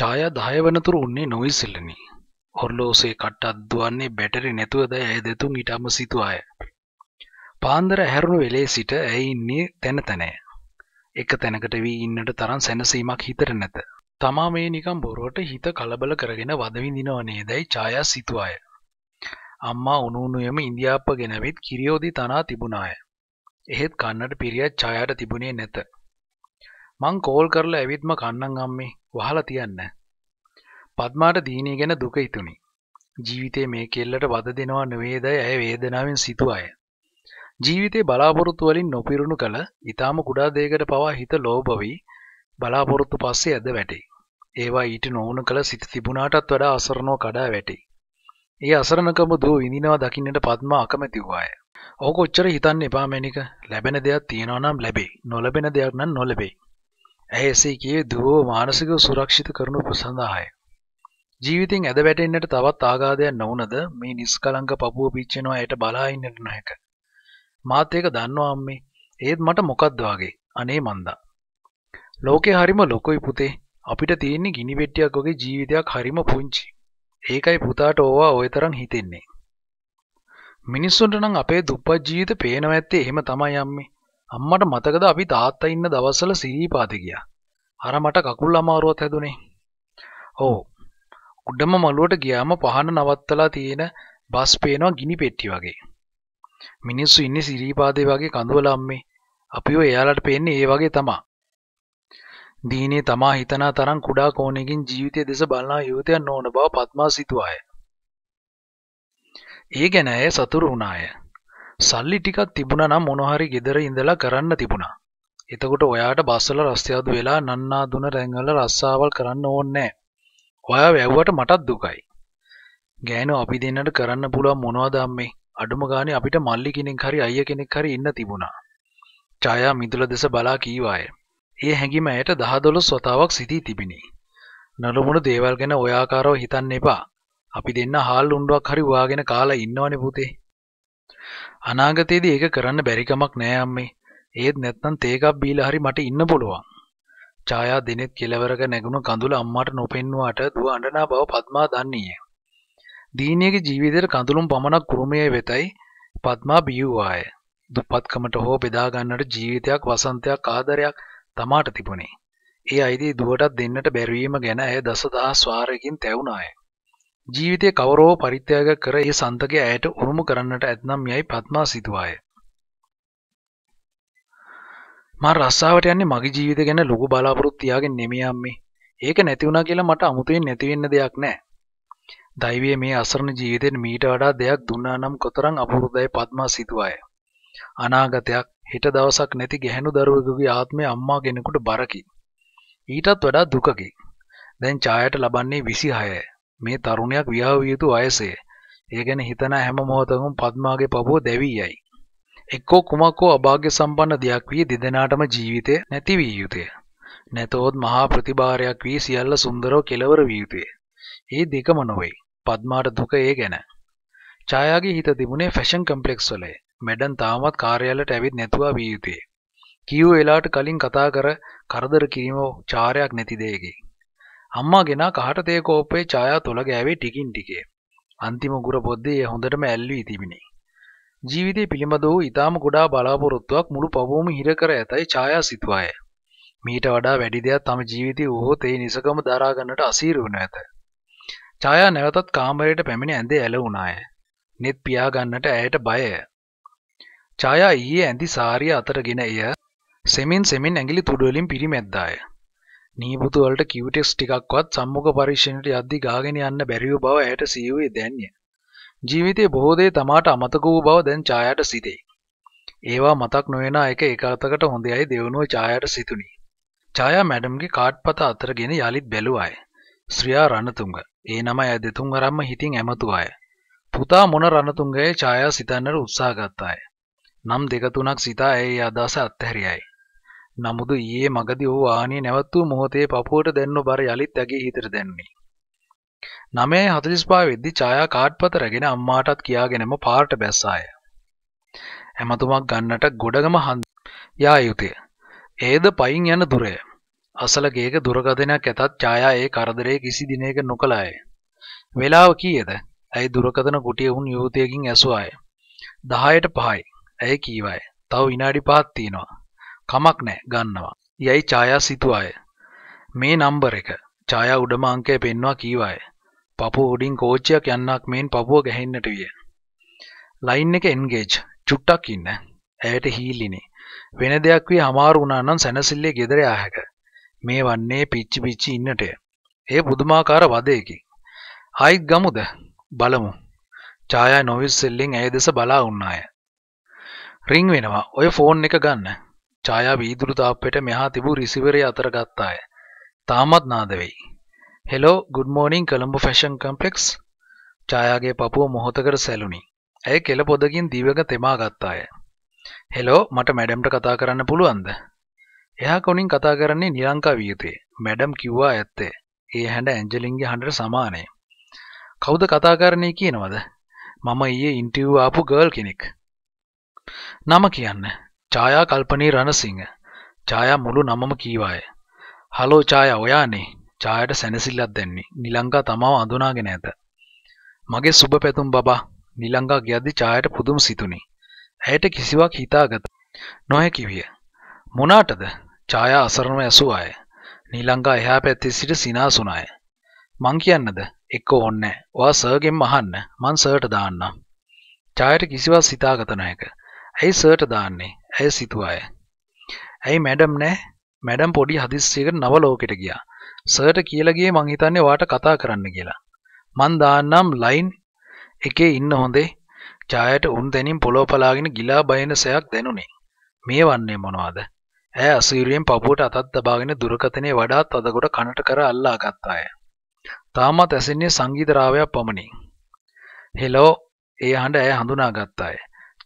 ඡාය 10 වෙනතුරු උන්නේ නොවිසිල්ලනි. ඔර්ලෝසේ කට්ට අද්දුවන්නේ බැටරි නැතුවද ඇය දෙතුන් ඊටම සිටු අය. පාන්දර හැරුණු වෙලේ සිට ඇය ඉන්නේ තැන තැනය. එක තැනකට වී ඉන්නට තරම් සැනසීමක් හිතට නැත. තමා මේ නිකම් බොරුවට හිත කලබල කරගෙන වදවිඳිනව නේදයි ඡායා සිටු අය. අම්මා උණුණුයම ඉන්දියාප්ප ගෙනවිත් කිරියෝදි තනා තිබුණාය. එහෙත් කන්නට පිරියත් ඡායාට තිබුණේ නැත. මං කෝල් කරලා ඇවිත්ම කන්නම් අම්මේ වහලා තියන්න. පද්මාට දීනේ ගැන දුක හිතුණි. ජීවිතේ මේ කෙල්ලට වද දෙනවා නෙවෙයිදයි ඇය වේදනාවෙන් සිතුවාය. ජීවිතේ බලාපොරොත්තු වලින් නොපිරුණු කල ඊටාම කුඩා දෙයකට පවා හිත ලෝභ වී බලාපොරොත්තු පස්සේ ඇද වැටේ. ඒවා ඊට නොවුණු කල සිත තිබුණාටත් වඩා අසරණව කඩා වැටේ. ඒ අසරණකම දුව විඳිනවා දකින්නට පද්මා අකමැති වූාය. ඕක ඔච්චර හිතන්න එපා මැනික. ලැබෙන දෙයක් තියෙනවා නම් ලැබේ. නොලැබෙන දෙයක් නම් නොලැබේ. ඇහෙසේ කියේ දුවෝ මානසිකව සුරක්ෂිත කරනු සඳහාය. ජීවිතෙන් ඇද වැටෙන්නට තවත් ආගාධයක් නොවනද මේ නිස්කලංක පපුව පිච්චෙනවා ඇයට බලා ඉන්නට නොහැක. මාත් ඒක දන්නවා අම්මේ. ඒත් මට මොකද්ද වගේ? අනේ මන්දා. ලෝකේ හරිම ලොකුයි පුතේ. අපිට තියෙන්නේ ගිනි පෙට්ටියක් වගේ ජීවිතයක් හරිම පුංචි. ඒකයි පුතාට ඕවා ওই තරම් හිතෙන්නේ. මිනිස්සුන්ට නම් අපේ දුප්පත් ජීවිත පේනවා ඇත්තේ එහෙම තමයි අම්මේ. අම්මට මතකද අපි තාත්තා ඉන්න දවස්වල සිහිපාත ගියා. අර මට කකුල් අමාරුවක් හැදුනේ. ඔව්. උඩම මළුවට ගියාම පහන නවත්තලා තියෙන බස් පේනවා ගිනි පෙට්ටි වගේ. මිනිස්සු ඉන්නේ සිහිපාතේ වගේ කඳුවල අම්මේ. අපිව එයාලට පේන්නේ ඒ වගේ තමා. දීනේ තමා හිතන තරම් කුඩා කෝණයකින් ජීවිතය දෙස බලනා යුවතයන් නොවන බව පත්මා සිතුවාය. ඒ ගැන ඇය සතුරු වුණාය. සල්ලි ටිකක් තිබුණ නම් මොනොහරි ගෙදර ඉඳලා කරන්න තිබුණා. එතකොට ඔයාට බස්සල රස්තියාදු වෙලා නන්නාදුන රැංගල රස්සාවල් කරන්න ඕන්නේ ඔයා වැැව්වට මටත් දුකයි. ගෑනු අපි දෙන්නට කරන්න පුළුවන් මොනවද අම්මේ අඩුම ගානේ අපිට මල්ලි කෙනෙක් හරි අයියා කෙනෙක් හරි ඉන්න තිබුණා. ඡායා මිදුල දෙස බලා කීවාය. ඒ හැඟීම ඇයට 10-12 වතාවක් සිටී තිබිනි. නළුමුණු දේවල් ගැන ඔයාකාරව හිතන්න එපා. අපි දෙන්න හාල් උණ්ඩුවක් හරි හොයාගෙන කාලා ඉන්නවනේ පුතේ. අනාගතයේදී ඒක කරන්න බැරිකමක් නෑ අම්මේ. ඒත් නැත්තම් තේ කප් බීලා හරි මට ඉන්න පුළුවන්. ඡායා දිනෙත් කෙලවරක නැගුණු කඳුල අම්මාට නොපෙන්නුවාට දුව අඬනා බව පద్මා දන්නේය. දීනියගේ ජීවිතේට කඳුළුම් පමණක් කුරුමයේ වෙතයි පద్මා බියුවාය. දුප්පත්කමට හෝ බෙදා ගන්නට ජීවිතයක් වසන්තයක් ආදරයක් තමාට තිබුණේ. ඒ අයිති දුවටත් දෙන්නට බැරිවීම ගැන ඇය දසදහස් වාරයකින් තැවුණාය. ජීවිතය කවරෝ පරිත්‍යාග කර ඒ සන්තකය ඇයට උරුම කරන්නට ඇත්නම් යයි පත්මා සිතුවාය. මා රස්සාාවට යන්නේ මගේ ජීවිත ගැන ලොකු බලාපොරොත් තියාගෙන නෙමියම්මේ ඒක නැතිවුණා කියලා මට අමුතුවෙන් නැතිවෙන්න දෙයක් නෑ. දෛවය මේ අසරණ ජීවිතෙන් මීට වඩා දෙයක් දුන්නා නම් කොතරං අපුරුදයි පත්මා සිතුවාය. අනාගතයක් හිට දවසක් නැති ගැහැණු දරුවෙකුගේ ආත්මය අම්මා කෙනෙකුට බරකි. ඊටත් වඩා දුකකි. දැන් ඡායට ලබන්නේ 26යි. මේ තරුණයක් විවාහ විය යුතු වයසේ. ඒ ගැන හිතන හැම මොහොතකම පද්මාගේ පපුව දැවී යයි. එක්කෝ කුමක් හෝ අභාග්‍ය සම්පන්න දෙයක් වී දෙදෙනාටම ජීවිතය නැති විය යුතුය. නැතහොත් මහා ප්‍රතිභාරයක් වී සියල්ල සුන්දරව කෙලවර විය යුතුය. ඒ දෙකම නොවේ. පද්මාට දුක ඒ ගැන. ඡායාගේ හිත තිබුණේ ෆැෂන් කම්ප්ලෙක්ස් වලයි. මැඩම් තාමත් කාර්යාලයට ඇවිත් නැතුව විය යුතුය. කියු වෙලාවට කලින් කතා කර කරදර කිරීම චාරයක් නැති දෙයකි. අම්මා ගෙනා කහට තේ කෝප්පේ ඡායා තුල ගෑවේ ටිකින් ටික. අන්තිම ගුර පොද්දේ හොඳටම ඇල්වී තිබිනි. ජීවිතේ පිළිබඳ වූ ඊටාම කුඩා බලාපොරොත්තුවක් මුළු පවුම හිර කර ඇතයි ඡායා සිතුවාය. මීට වඩා වැඩි දෙයක් තම ජීවිතයේ වූහොත් ඒ නිසකම දරා ගන්නට අසීරු වනු ඇත. ඡායා නැවතත් කාමරයට පැමිණ ඇඳේ ඇලවුණාය. net පියා ගන්නට ඇයට බයය. ඡායා ඊයේ ඇඳි සාරිය අතරගෙන එය සෙමින් සෙමින් ඇඟිලි තුඩු වලින් පිරිමැද්දාය. නීබුදු වලට කිව්ටෙක්ස් ටිකක්වත් සම්මුඛ පරීක්ෂණයට යද්දී ගාගෙන යන්න බැරිව බව ඇයට සියුවේ දැන්නේ. ජීවිතේ බොහෝ දේ තමාට අමතක වූ බව දැන් ඡායාට සිතේ. ඒවා මතක් නොවන එක ඒකාර්ථකට හොඳයයි දෙවනුව ඡායාට සිතුනි. ඡායා මැඩම්ගේ කාඩ්පත අතරගෙන යලිත් බැලුවාය. ශ්‍රියා රණතුංග. ඒ නම ඇය දෙතුන් වරම්ම හිතින් ඇමතු අය. පුතා මොන රණතුංගයේ ඡායා සිතන්නට උත්සාහ ගත්තාය. නම් දෙක තුනක් සිතා ඇය අදහස අත්හැරියයි. නමුදු ඊයේ මගදී ඔහු වාහනේ නැවතු මොහොතේ පපුවට දැන්නු බර යලිත් ඇගේ හිතට දැන්නේ. 9:45 වෙද්දී ඡායා කාඩ්පත රැගෙන අම්මාටත් කියාගෙනම පාරට බැස්සාය. හැමතුමක් ගන්නට ගොඩගම හන් යා යුතුය. ඒද පයින් යන දුරය. අසල ගේක දුරකථනයක් ඇතත් ඡායා ඒ කරදරේ කිසි දිනයක නොකළාය. වේලාව කීයද? ඇයි දුරකථන කුටිය වුන් යෝතියකින් ඇසුවාය. 10ට 5යි. ඇයි කීවාය. තව විනාඩි 5ක් තියෙනවා. කමක් නෑ ගන්නවා. යයි ඡායා සිතුවාය. මේ නම්බර එක ඡායා උඩම අංකය පෙන්වා කීවාය. පපුව උඩින් කෝච්චියක් යන්නක් මෙන් පපුව ගැහෙන්නට විය. ලයින් එක එන්ගේජ් චුට්ටක් ඉන්න. ඇයට හීල්ලිනේ. වෙන දෙයක් වී අමාරු වුණා නම් සැනසille ගෙදර ආහැක. මේ වන්නේ පිච්චි පිච්චි ඉන්නටය. ඒ පුදුමාකාර වදයකි. හයිත් ගමුද බලමු. ඡායා නොවිස්සෙල්ලෙන් ඇය දෙස බලා උන්නාය. රිං වෙනවා. ඔය ෆෝන් එක ගන්න. ඡායා වීදුරු තාප්පයට මෙහා තිබූ රිසීවරය අතර ගත්තාය. තාමත් නාද වෙයි. "හෙලෝ ගුඩ් මෝනින් කොළඹ ෆැෂන් කොම්ප්ලෙක්ස්." ඡායාගේ පපුව මොහොතකට සැලුණි. ඇය කෙළ පොදකින් දිවක තෙමා ගත්තාය. "හෙලෝ මට මැඩම්ට කතා කරන්න පුළුවන්ද?" එයා කොණින් කතා කරන්නේ නිලංකා වියතේ. මැඩම් කිව්වා ඇත්තේ. ඒ හැඬ ඇන්ජලින්ගේ හඬට සමානයි. "කවුද කතා කරන්නේ කියනවද?" "මම ඊයේ ඉන්ටර්විව් ආපු ගර්ල් කෙනෙක්." "නම කියන්න." ඡායා කල්පනී රණසිංහ. ඡායා මුළු නමම කීවාය. "හලෝ ඡායා ඔයානේ." ඡායාට සැනසෙල්ලක් දැන්නේ. නිලංගා තමාව අඳුනාගෙන ඇත. "මගේ සුබ පැතුම් බබා." නිලංගා කියද්දි ඡායාට පුදුම සිතුණි. ඇයට කිසිවක් හිතාගත නොහැකි විය. "මොනාටද?" ඡායා අසරණව ඇසුවාය. නිලංගා එහා පැත්තේ සිට සිනාසුණාය. "මං කියන්නද?" "එක්ක ඕන්නේ නැහැ. ඔයා සර්ගෙන්ම අහන්න. මං සර්ට දාන්නම්." ඡායාට කිසිවක් සිතාගත නොහැක. ඇයි සර්ට දාන්නේ ඇය සිතු අය ඇයි මැඩම් නෑ මැඩම් පොඩි හදිස්සියකට නව ලෝකෙට ගියා සර්ට කියලගේ මං හිතන්නේ වාට කතා කරන්න කියලා මං දාන්නම් ලයින් එකේ ඉන්න හොඳේ ජායට උන් දැනින් පොලෝ පලාගෙන ගිලා බයන සයක් දැනුනේ මේ වන්නේ මොනවාද ඇය අසීරුවෙන් පපුවට අතත් දබාගෙන දුරකතනේ වඩාත් අදකොට කනට කර අල්ලා ගත්තාය තාමත් ඇසෙන්නේ සංගීත රාවයක් පමණි හෙලෝ ඒ හඬ ඇය හඳුනා ගත්තාය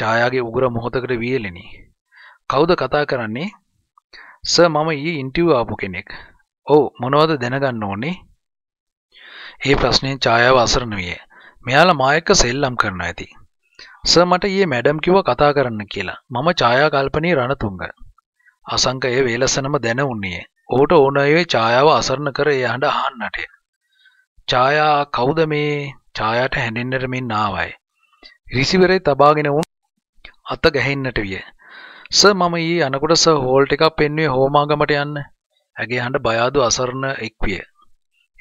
ඡායාගේ උගුර මොහොතකට වියලෙනි. කවුද කතා කරන්නේ? සර් මම ඊයේ ඉන්ටර්විව් ආපු කෙනෙක්. ඔව් මොනවද දැනගන්න ඕනේ? ඒ ප්‍රශ්නේ ඡායාව අසරණ විය. මෙයාලා මා එක්ක සෙල්ලම් කරන ඇති. සර් මට ඊයේ මැඩම් කිව්වා කතා කරන්න කියලා. මම ඡායා කල්පනී රණතුංග. අසංකයේ වේලසනම දැනුන්නේ. ඔහුට ඕනෑයේ ඡායාව අසරණ කර ඒ හඬ අහන්නට. ඡායා කවුද මේ? ඡායාට හැඳින්නට මෙන්න ආවයි. රිසිවරේ තබාගෙන අත ගැහෙන්නට විය. ස මම ඊ අනකොට ස හෝල්ට් එකක් පෙන්වුවේ හෝමාගමට යන්න. ඇගේ හඬ බයාදු අසරණ එක්විය.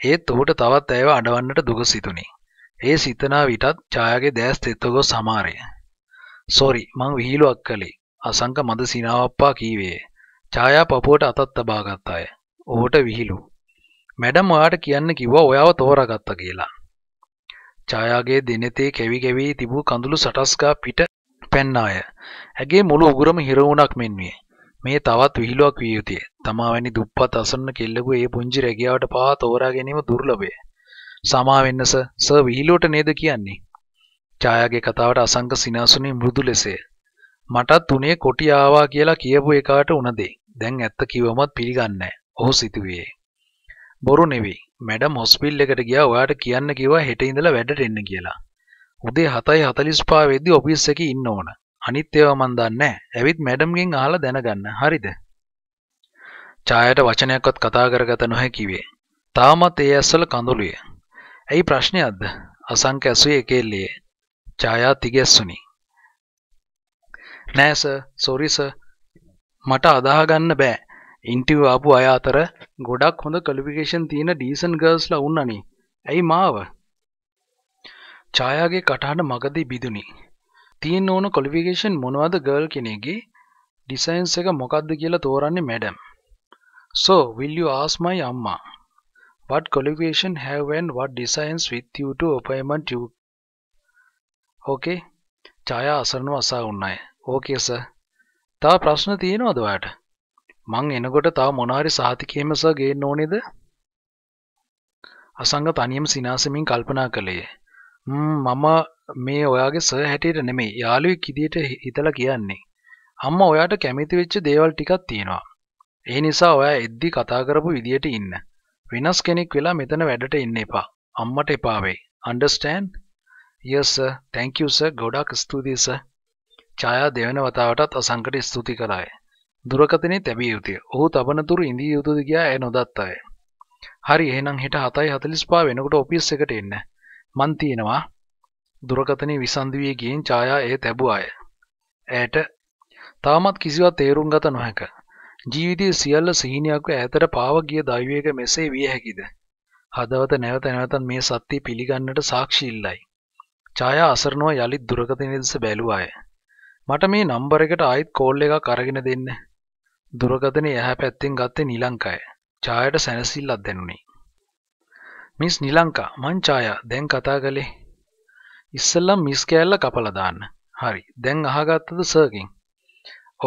ඒත් ඔහුට තවත් ඇයව අඩවන්නට දුක සිතුනි. ඒ සිතනා විටත් ඡායාගේ දැස් තෙත්ව සමාරය. "සෝරි, මං විහිළුවක් කළේ." අසංක මද සිනාවප්පා කීවේ. ඡායා පපුවට අතත් තබා ගත්තාය. ඔහුට විහිළු. "මැඩම් ඔයාට කියන්න කිව්වා ඔයාව තෝරාගත්තා කියලා." ඡායාගේ දෙනෙතේ කැවි කැවි තිබූ කඳුළු සටස්කා පිට පැන්නාය. ඇගේ මුළු උගුරම හිරවුණක් මෙන් විය. මේ තවත් විහිළුවක් විය යුතුය. තමා වැනි දුප්පත් අසන්න කෙල්ලකු ඒ පුංචි රැකියාවට පවා තෝරා ගැනීම දුර්ලභය. සමා වෙන්නස සර් විහිළුවට නේද කියන්නේ? ඡායාගේ කතාවට අසංක සිනාසුනේ මෘදු ලෙසය. මටත් උනේ කොටි ආවා කියලා කියපු එකාට උනදේ. දැන් ඇත්ත කිව්වමත් පිළිගන්නේ ඔහු සිතුවේ. බොරු නෙවෙයි. මැඩම් හොස්පිටල් එකට ගියා ඔයාට කියන්න කිව්වා හෙට ඉඳලා වැඩට එන්න කියලා. උදේ 7:45 වෙද්දි ඔෆිස් එකේ ඉන්න ඕන. අනිත් ඒවා මන් දන්නේ ඇවිත් මැඩම්ගෙන් අහලා දැනගන්න. හරිද? ඡායට වචනයක්වත් කතා කරගත නොහැකිවේ. තාමත් ඒ ඇස්වල කඳුළුය. ඇයි ප්‍රශ්නයක්ද? අසංක ඇසුවේ එකෙල්ලියේ. ඡායා තිගැස්සුනි. නෑ සර්, සෝරි සර්. මට අදාහ ගන්න බෑ. ඉන්ටර්විව් ආපු අය අතර ගොඩක් හොඳ ක්වොලිෆිකේෂන් තියෙන ඩීසන්ට් ගර්ල්ස්ලා වුණානේ. ඇයි මාව? ඡායාගේ කටහඬ මගදී බිදුනි. තියෙන්න ඕන ක්වොලිෆිකේෂන් මොනවද ගර්ල් කෙනෙක්ගේ? ඩිසයින්ස් එක මොකද්ද කියලා තෝරන්නේ madam. So, will you ask my amma what qualification have and what designs with you to appointment you? Okay. Chaya අසරණව අසා උන්නයි. Okay sir. තව ප්‍රශ්න තියෙනවද ඔයාට? මං එනකොට තව මොනවාරි සහතිකයම සර් ගේන්න ඕනේද? අසංග තනියම සිනාසෙමින් කල්පනා කළේ. මම මේ ඔයාගේ සර් හැටියට නෙමේ යාළුවෙක් විදියට හිතලා කියන්නේ. අම්මා ඔයාට කැමති වෙච්ච දේවල් ටිකක් තියෙනවා. ඒ නිසා ඔයා එද්දි කතා කරපු විදියට ඉන්න. වෙනස් කෙනෙක් වෙලා මෙතන වැඩට ඉන්න එපා. අම්මට එපා වෙයි. understand? yes sir. thank you sir. ගොඩාක් ස්තුතියි sir. ඡායා දෙවන වතාවටත් අසංකට ස්තුති කළාය. දුරකථනේ තැබිය යුතුය. ඔහු තබනතුරු ඉඳිය යුතුද කියා එය නොදත් අය. හරි එහෙනම් හෙට 7:45 වෙනකොට ඔෆිස් එකට එන්න. මන් තියෙනවා දුරකතනය විසන්ධුවේ ගියෙන් ඡායා ඒ තැබූ අය. ඇයට තාමත් කිසිවත් තේරුම් ගත නොහැක. ජීවිතයේ සියල්ල සිහිනයක්ව ඈතට පාව ගිය දෛවයක මෙසේ විය හැකිද? හදවත නැවත නැවතත් මේ සත්‍ය පිළිගන්නට සාක්ෂි ඉල්ලයි. ඡායා අසරණව යලිත් දුරකතනය දෙස බැලුව අය. මට මේ නම්බර එකට ආයිත් කෝල් එකක් අරගෙන දෙන්න. දුරකතනේ එහා පැත්තෙන් ගත්තේ නිලංකය. ඡායාට සැනසෙල්ලක් දැනුනේ. මිස් නිලංකා මං ඡායා දැන් කතා කළේ ඉස්සෙල්ලා මිස් කෑල්ල කපලා දාන්න. හරි. දැන් අහගත්තද සර්ගෙන්?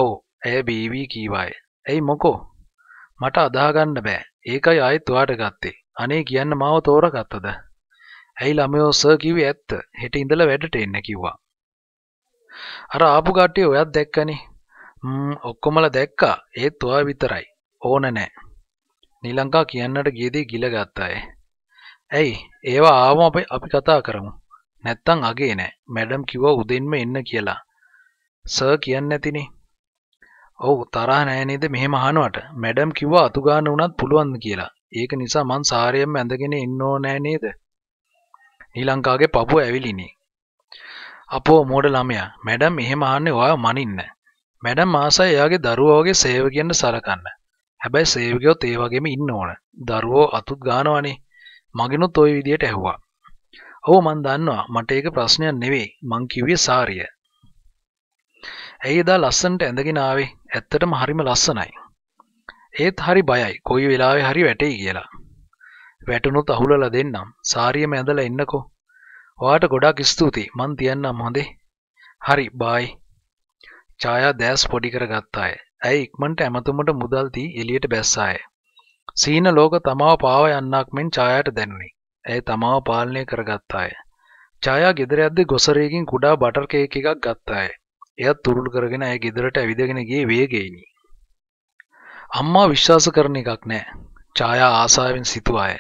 ඔව්. ඇය බීවී කීවාය. ඇයි මොකෝ? මට අදාගන්න බෑ. ඒකයි ආයෙත් ඔයාට ගත්තේ. අනේ කියන්න මාව තෝරගත්තද? ඇයි ළමයෝ සර් කිව්වේ ඇත්ත. හෙට ඉඳලා වැඩට එන්න කිව්වා. අර ආපු කට්ටිය ඔයත් දැක්කනේ. ම්ම් ඔක්කොමලා දැක්කා. ඒත් ඔයා විතරයි. ඕන නෑ. නිලංකා කියන්නට ගියේදී ගිල ගත්තායේ. ඇයි ඒවා ආවම අපි අපි කතා කරමු නැත්තං අගේ නෑ මැඩම් කිව්වා උදෙන්ම එන්න කියලා සර් කියන්නේ නැතිනේ ඔව් තරහ නෑ නේද මෙහෙම අහනවට මැඩම් කිව්වා අතු ගන්න උනත් පුළුවන් කියලා ඒක නිසා මං සාරියෙන්ම ඇඳගෙන ඉන්න ඕනේ නේද ශ්‍රී ලංකාවේ පපුව ඇවිලිනේ අපෝ මෝඩ ළමයා මැඩම් එහෙම අහන්නේ ඔයා මනින්න මැඩම් ආසයි එයාගේ දරුවා වගේ සේවකයන්ට සලකන්න හැබැයි සේවකයොත් ඒ වගේම ඉන්න ඕන දරුවෝ අතුත් ගානවනේ මගෙනුත් ওই විදියට ඇහුවා. "ඔව් මන් දන්නවා. මට ඒක ප්‍රශ්නයක් නෙවෙයි. මං කිව්වේ සාරිය." "ඇයි එදා ලස්සනට ඇඳගෙන ආවේ? ඇත්තටම හරිම ලස්සනයි." "ඒත් හරි බයයි. කොයි වෙලාවෙ හරි වැටෙයි කියලා." "වැටුනොත් අහුලලා දෙන්නම්. සාරියම ඇඳලා එන්නකෝ." "ඔයාට ගොඩාක් ස්තුතියි. මං තියන්නම් හොඳේ." "හරි. බයි." ඡායා දැස් පොඩි කරගත්තාය. ඇය ඉක්මනට ඇමතුමට මුදල් දී එළියට බැස්සාය. සීන ලෝක තමාව පාව යන්නක් මෙන් ඡායාට දැනුනි. ඇය තමාව පාලනය කරගත්තාය. ඡායා ගෙදර යද්දී ගොසරේකින් කුඩා බටර් කේක් එකක් ගත්තාය. එයත් තුරුළු කරගෙන ඇය ගෙදරට ඇවිදගෙන ගියේ වේගෙයිනි. අම්මා විශ්වාස කරන එකක් නෑ. ඡායා ආසාවෙන් සිතුවාය.